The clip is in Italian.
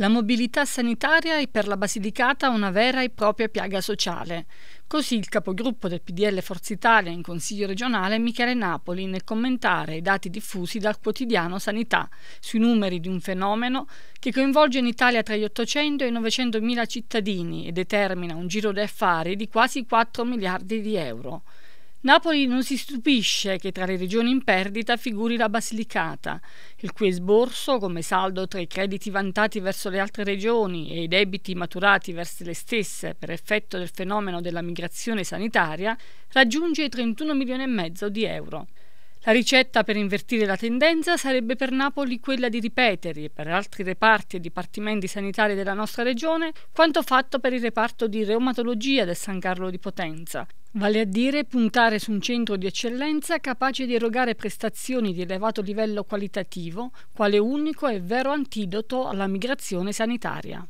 La mobilità sanitaria è per la Basilicata una vera e propria piaga sociale. Così il capogruppo del PDL Forza Italia in Consiglio regionale Michele Napoli nel commentare i dati diffusi dal quotidiano Sanità sui numeri di un fenomeno che coinvolge in Italia tra gli 800 e i 900 mila cittadini e determina un giro d'affari di quasi 4 miliardi di euro. Napoli non si stupisce che tra le regioni in perdita figuri la Basilicata, il cui esborso, come saldo tra i crediti vantati verso le altre regioni e i debiti maturati verso le stesse per effetto del fenomeno della migrazione sanitaria, raggiunge i 31 milioni e mezzo di euro. La ricetta per invertire la tendenza sarebbe per Napoli quella di ripetere per altri reparti e dipartimenti sanitari della nostra regione quanto fatto per il reparto di reumatologia del San Carlo di Potenza, vale a dire puntare su un centro di eccellenza capace di erogare prestazioni di elevato livello qualitativo, quale unico e vero antidoto alla migrazione sanitaria.